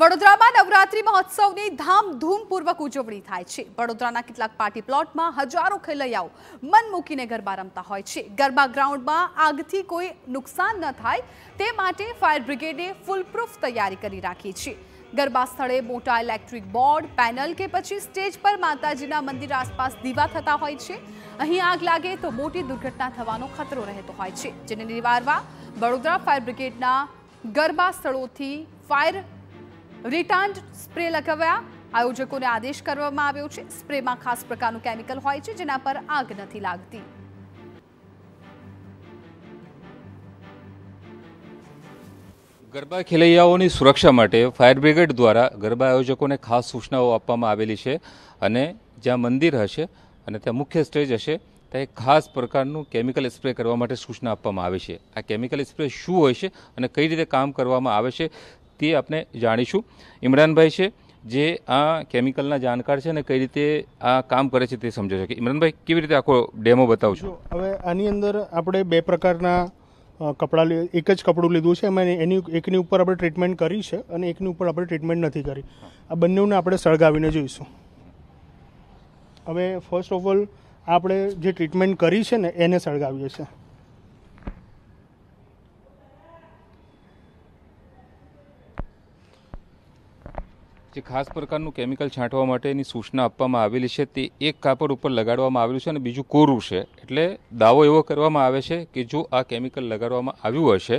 વડોદરામાં નવરાત્રી મહોત્સવની ધામધૂમપૂર્વક ઉજવણી થાય છે વડોદરાના કેટલાક પાર્ટી પ્લોટમાં હજારો ખેલૈયાઓ મન મૂકીને ગરબા રમતા હોય છે ગરબા ગ્રાઉન્ડમાં આગથી કોઈ નુકસાન ન થાય તે માટે ફાયર બ્રિગેડે ફૂલપ્રૂફ તૈયારી કરી રાખી છે ગરબા સ્થળે મોટા ઇલેક્ટ્રિક બોર્ડ પેનલ કે પછી સ્ટેજ પર માતાજીના મંદિર આસપાસ દીવા થતા હોય છે અહીં આગ લાગે તો મોટી દુર્ઘટના થવાનો ખતરો રહેતો હોય છે જેને નિવારવા વડોદરા ફાયર બ્રિગેડના ગરબા સ્થળોથી ફાયર રિટર્ન સ્પ્રે લગાવ્યા આયોજકોને આદેશ કરવામાં આવ્યો છે સ્પ્રેમાં ખાસ પ્રકારનું કેમિકલ હોય છે જેના પર આગ નથી લાગતી ગરબા ખેલૈયાઓની સુરક્ષા માટે ફાયર બ્રિગેડ દ્વારા ગરબા આયોજકોને ખાસ સૂચનાઓ આપવામાં આવેલી છે અને જ્યાં મંદિર હશે અને ત્યાં મુખ્ય સ્ટેજ હશે ત્યાં એક ખાસ પ્રકારનું કેમિકલ સ્પ્રે કરવા માટે સૂચના આપવામાં આવે છે આ કેમિકલ સ્પ્રે શું હોય છે અને કઈ રીતે કામ કરવામાં આવે છે તે આપણે જાણીશું ઇમરાનભાઈ છે જે આ કેમિકલના જાણકાર છે અને કઈ રીતે આ કામ કરે છે તે સમજો છે કે ઇમરાનભાઈ કેવી રીતે આખો ડેમો બતાવશો હવે આની અંદર આપણે બે પ્રકારના કપડાં એક જ કપડું લીધું છે એમાં એની એકની ઉપર આપણે ટ્રીટમેન્ટ કરી છે અને એકની ઉપર આપણે ટ્રીટમેન્ટ નથી કરી આ બંનેને આપણે સળગાવીને જોઈશું હવે ફર્સ્ટ ઓફ ઓલ આપણે જે ટ્રીટમેન્ટ કરી છે ને એને સળગાવીએ છીએ જે ખાસ પ્રકારનું કેમિકલ છાંટવા માટેની સૂચના આપવામાં આવેલી છે તે એક કાપડ ઉપર લગાડવામાં આવેલું છે અને બીજું કોરું છે એટલે દાવો એવો કરવામાં આવે છે કે જો આ કેમિકલ લગાડવામાં આવ્યું હશે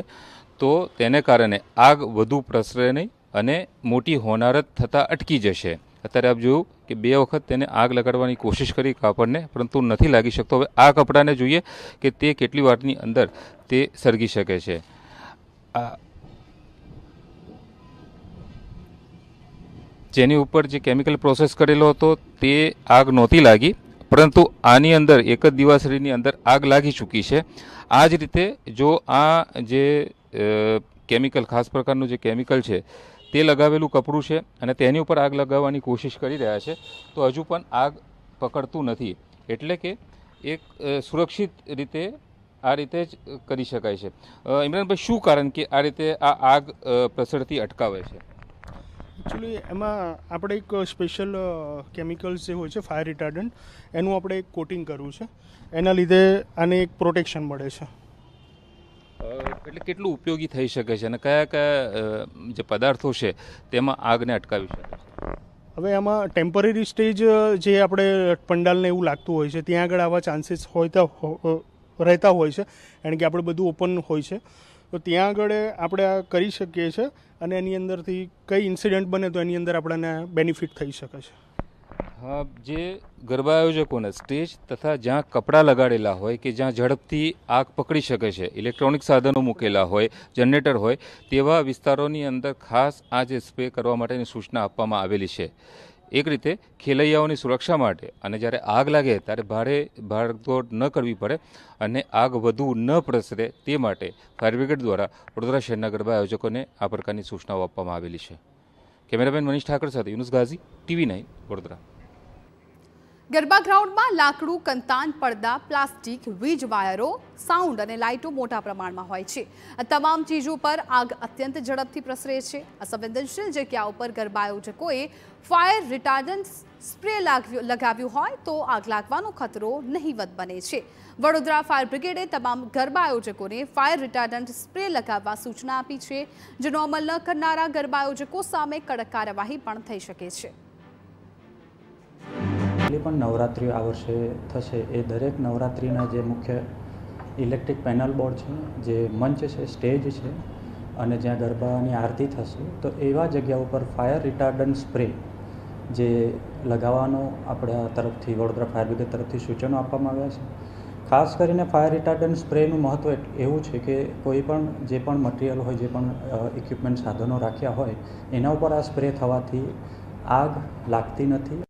તો તેને કારણે આગ વધુ પ્રસરે નહીં અને મોટી હોનારત થતાં અટકી જશે અત્યારે આપ જોયું કે બે વખત તેને આગ લગાડવાની કોશિશ કરી કાપડને પરંતુ નથી લાગી શકતો હવે આ કપડાને જોઈએ કે તે કેટલી વારની અંદર તે સળગી શકે છે આ જેની ઉપર જે કેમિકલ પ્રોસેસ કરેલો હતો તે આગ નહોતી લાગી પરંતુ આની અંદર એક જ દિવાસળીની અંદર આગ લાગી ચૂકી છે આ જ રીતે જો આ જે કેમિકલ ખાસ પ્રકારનું જે કેમિકલ છે તે લગાવેલું કપડું છે અને તેની ઉપર આગ લગાવવાની કોશિશ કરી રહ્યા છે તો હજુ પણ આગ પકડતું નથી એટલે કે એક સુરક્ષિત રીતે આ રીતે જ કરી શકાય છે ઇમરાનભાઈ શું કારણ કે આ રીતે આ આગ પ્રસરતી અટકાવે છે એકચ્યુઅલી એમાં આપણે એક સ્પેશિયલ કેમિકલ્સ જે હોય છે ફાયર રિટાર્ડન્ટ એનું આપણે એક કોટિંગ કરવું છે એના લીધે આને એક પ્રોટેક્શન મળે છે એટલે કેટલું ઉપયોગી થઈ શકે છે અને કયા કયા જે પદાર્થો છે તેમાં આગને અટકાવી શકે હવે આમાં ટેમ્પરરી સ્ટેજ જે આપણે પંડાલને એવું લાગતું હોય છે ત્યાં આગળ આવા ચાન્સીસ હોય રહેતા હોય છે કારણ કે આપણે બધું ઓપન હોય છે તો ત્યાં આગળ આપણે આ કરી શકીએ છીએ અને એની અંદરથી કઈ ઇન્સિડન્ટ બને તો એની અંદર આપણને બેનિફિટ થઈ શકે છે હા જે ગરબા આયોજકોને સ્ટેજ તથા જ્યાં કપડાં લગાડેલા હોય કે જ્યાં ઝડપથી આગ પકડી શકે છે ઇલેક્ટ્રોનિક સાધનો મૂકેલા હોય જનરેટર હોય તેવા વિસ્તારોની અંદર ખાસ આ જે સ્પ્રે કરવા માટેની સૂચના આપવામાં આવેલી છે એક રીતે ખેલૈયાઓની સુરક્ષા માટે અને જ્યારે આગ લાગે ત્યારે ભારે ભાગદોડ ન કરવી પડે અને આગ વધુ ન પ્રસરે તે માટે ફાયર બ્રિગેડ દ્વારા વડોદરા શહેરના ગરબા આયોજકોને આ પ્રકારની સૂચનાઓ આપવામાં આવેલી છે કેમેરામેન મનીષ ઠાકર સાથે યુનુસ ગાઝી ટીવી નાઇન વડોદરા ગરબા ગ્રાઉન્ડમાં લાકડું કંતાન પડદા પ્લાસ્ટિક વીજ વાયરો સાઉન્ડ અને લાઇટો મોટા પ્રમાણમાં હોય છે તમામ ચીજો પર આગ અત્યંત ઝડપથી પ્રસરે છે સંવેદનશીલ જગ્યા ઉપર ગરબા આયોજકોએ ફાયર રિટાર્ડન્ટ સ્પ્રે લગાવ્યું હોય તો આગ લાગવાનો ખતરો નહીવત બને છે વડોદરા ફાયર બ્રિગેડે તમામ ગરબા આયોજકોને ફાયર રિટાર્ડન્ટ સ્પ્રે લગાવવા સૂચના આપી છે જેનો અમલ ન કરનારા ગરબા આયોજકો સામે કડક કાર્યવાહી પણ થઈ શકે છે જેટલી પણ નવરાત્રિઓ આ વર્ષે થશે એ દરેક નવરાત્રિના જે મુખ્ય ઇલેક્ટ્રિક પેનલ બોર્ડ છે જે મંચ છે સ્ટેજ છે અને જ્યાં ગરબાની આરતી થશે તો એવા જગ્યા ઉપર ફાયર રિટાર્ડન સ્પ્રે જે લગાવવાનો આપણા તરફથી વડોદરા ફાયર બ્રિગેડ તરફથી સૂચનો આપવામાં આવ્યા છે ખાસ કરીને ફાયર રિટાર્ડન સ્પ્રેનું મહત્ત્વ એવું છે કે કોઈ પણ જે પણ મટીરિયલ હોય જે પણ ઇક્વિપમેન્ટ સાધનો રાખ્યા હોય એના ઉપર આ સ્પ્રે થવાથી આગ લાગતી નથી